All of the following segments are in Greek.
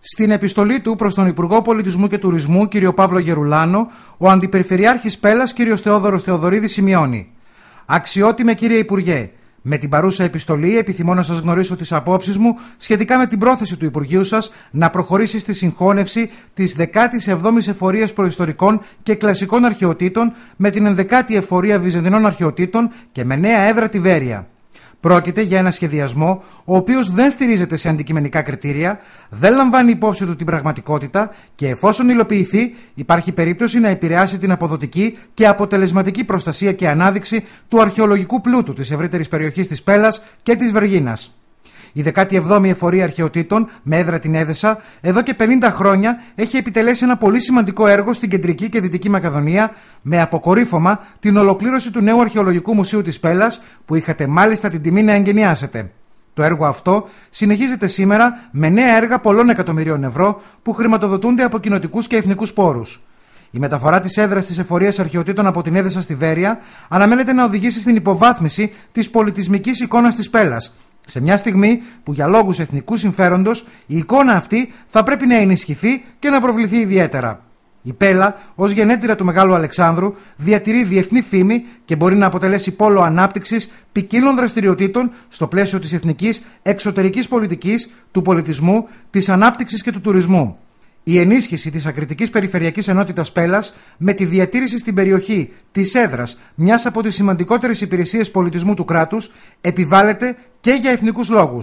Στην επιστολή του προς τον Υπουργό Πολιτισμού και Τουρισμού, κ. Παύλο Γερουλάνο, ο Αντιπεριφερειάρχης Πέλλα, κ. Θεόδωρος Θεοδωρίδης, σημειώνει. Αξιότιμε κύριε Υπουργέ, με την παρούσα επιστολή επιθυμώ να σας γνωρίσω τις απόψεις μου σχετικά με την πρόθεση του Υπουργείου σας να προχωρήσει στη συγχώνευση της 17η Εφορίας Προϊστορικών και Κλασικών Αρχαιοτήτων με την 11η Εφορία Βυζαντινών Αρχαιοτήτων και με νέα έδρα τη Βέρεια. Πρόκειται για ένα σχεδιασμό ο οποίος δεν στηρίζεται σε αντικειμενικά κριτήρια, δεν λαμβάνει υπόψη του την πραγματικότητα και εφόσον υλοποιηθεί, υπάρχει περίπτωση να επηρεάσει την αποδοτική και αποτελεσματική προστασία και ανάδειξη του αρχαιολογικού πλούτου της ευρύτερης περιοχής της Πέλλα και της Βεργίνας. Η 17η Εφορία Αρχαιοτήτων, με έδρα την Έδεσα, εδώ και 50 χρόνια έχει επιτελέσει ένα πολύ σημαντικό έργο στην κεντρική και δυτική Μακεδονία, με αποκορύφωμα την ολοκλήρωση του νέου Αρχαιολογικού Μουσείου της Πέλλα, που είχατε μάλιστα την τιμή να εγκαινιάσετε. Το έργο αυτό συνεχίζεται σήμερα με νέα έργα πολλών εκατομμυρίων ευρώ που χρηματοδοτούνται από κοινοτικούς και εθνικούς πόρους. Η μεταφορά της έδρας της εφορίας αρχαιοτήτων από την Έδεσα στη Βέρεια αναμένεται να οδηγήσει στην υποβάθμιση της πολιτισμικής εικόνας της Πέλλα, σε μια στιγμή που για λόγους εθνικού συμφέροντος η εικόνα αυτή θα πρέπει να ενισχυθεί και να προβληθεί ιδιαίτερα. Η Πέλα, ως γενέτειρα του Μεγάλου Αλεξάνδρου, διατηρεί διεθνή φήμη και μπορεί να αποτελέσει πόλο ανάπτυξης ποικίλων δραστηριοτήτων στο πλαίσιο της εθνικής εξωτερικής πολιτικής, του πολιτισμού, της ανάπτυξης και του τουρισμού. Η ενίσχυση της ακριτικής περιφερειακής ενότητας Πέλλα με τη διατήρηση στην περιοχή της έδρας μιας από τις σημαντικότερες υπηρεσίες πολιτισμού του κράτους επιβάλλεται και για εθνικούς λόγους.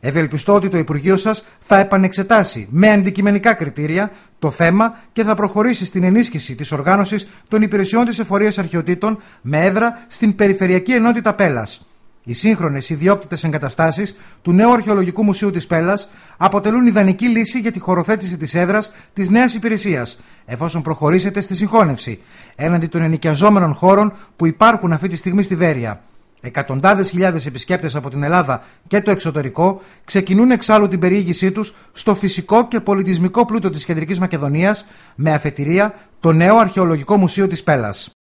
Ευελπιστώ ότι το Υπουργείο σας θα επανεξετάσει με αντικειμενικά κριτήρια το θέμα και θα προχωρήσει στην ενίσχυση της οργάνωσης των υπηρεσιών της εφορίας αρχαιοτήτων με έδρα στην Περιφερειακή Ενότητα Πέλλα. Οι σύγχρονες ιδιόκτητες εγκαταστάσεις του νέου Αρχαιολογικού Μουσείου της Πέλλας αποτελούν ιδανική λύση για τη χωροθέτηση της έδρας της νέας υπηρεσίας, εφόσον προχωρήσετε στη συγχώνευση, έναντι των ενοικιαζόμενων χώρων που υπάρχουν αυτή τη στιγμή στη Βέρεια. Εκατοντάδες χιλιάδες επισκέπτες από την Ελλάδα και το εξωτερικό ξεκινούν εξάλλου την περιήγησή τους στο φυσικό και πολιτισμικό πλούτο της Κεντρικής Μακεδονίας με αφετηρία το νέο Αρχαιολογικό Μουσείο της Πέλλας.